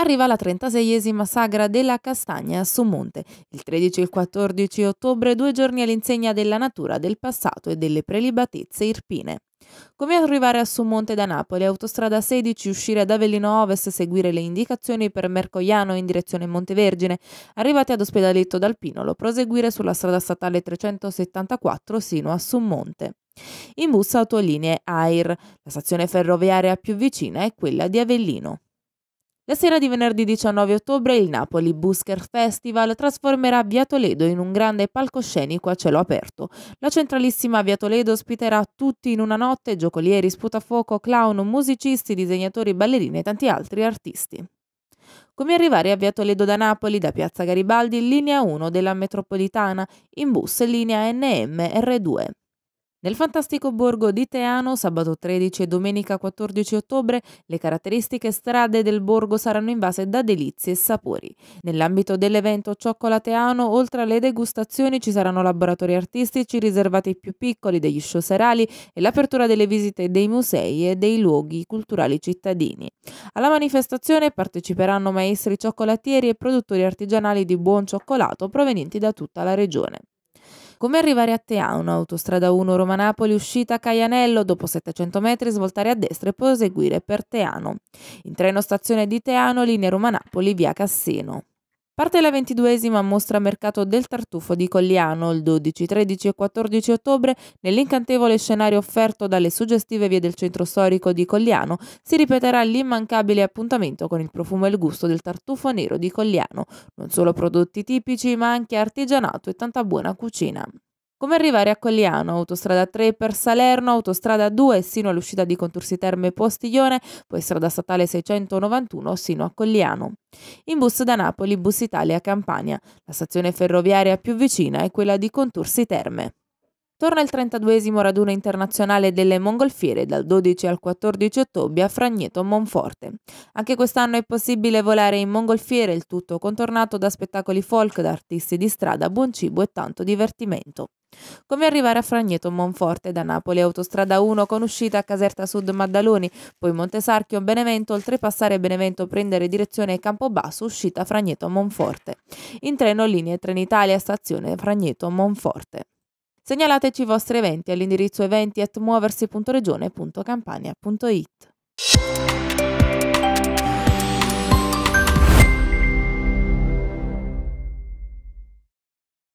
arriva la 36esima Sagra della Castagna a Sumonte, il 13 e il 14 ottobre, due giorni all'insegna della natura, del passato e delle prelibatezze irpine. Come arrivare a Sumonte da Napoli, autostrada 16, uscire ad Avellino Ovest, seguire le indicazioni per Mercogliano in direzione Montevergine, arrivati ad Ospedaletto dal Pinolo, proseguire sulla strada statale 374 sino a Sumonte. In bus autolinee AIR, la stazione ferroviaria più vicina è quella di Avellino. La sera di venerdì 19 ottobre il Napoli Busker Festival trasformerà Via Toledo in un grande palcoscenico a cielo aperto. La centralissima Via Toledo ospiterà tutti in una notte giocolieri, sputafuoco, clown, musicisti, disegnatori, ballerini e tanti altri artisti. Come arrivare a Via Toledo da Napoli, da Piazza Garibaldi, linea 1 della metropolitana, in bus linea NMR2. Nel fantastico borgo di Teano, sabato 13 e domenica 14 ottobre, le caratteristiche strade del borgo saranno invase da delizie e sapori. Nell'ambito dell'evento Cioccola Teano, oltre alle degustazioni, ci saranno laboratori artistici riservati ai più piccoli, degli show serali e l'apertura delle visite dei musei e dei luoghi culturali cittadini. Alla manifestazione parteciperanno maestri cioccolatieri e produttori artigianali di buon cioccolato provenienti da tutta la regione. Come arrivare a Teano, autostrada 1 Roma-Napoli, uscita a Caianello, dopo 700 metri svoltare a destra e proseguire per Teano. In treno stazione di Teano, linea Roma-Napoli, via Cassino. Parte la ventiduesima mostra mercato del tartufo di Colliano il 12, 13 e 14 ottobre. Nell'incantevole scenario offerto dalle suggestive vie del centro storico di Colliano si ripeterà l'immancabile appuntamento con il profumo e il gusto del tartufo nero di Colliano. Non solo prodotti tipici, ma anche artigianato e tanta buona cucina. Come arrivare a Colliano? Autostrada 3 per Salerno, autostrada 2 sino all'uscita di Contursi Terme Postiglione, poi strada statale 691 sino a Colliano. In bus da Napoli, Bus Italia Campania. La stazione ferroviaria più vicina è quella di Contursi Terme. Torna il 32 esimo raduno internazionale delle mongolfiere dal 12 al 14 ottobre a Fragneto Monforte. Anche quest'anno è possibile volare in mongolfiere, il tutto contornato da spettacoli folk, da artisti di strada, buon cibo e tanto divertimento. Come arrivare a Fragneto Monforte da Napoli autostrada 1 con uscita a Caserta Sud Maddaloni, poi Montesarchio Benevento, oltrepassare Benevento prendere direzione Campobasso, uscita Fragneto Monforte. In treno linee Trenitalia stazione Fragneto Monforte. Segnalateci i vostri eventi all'indirizzo eventi at muoversi.regione.campania.it.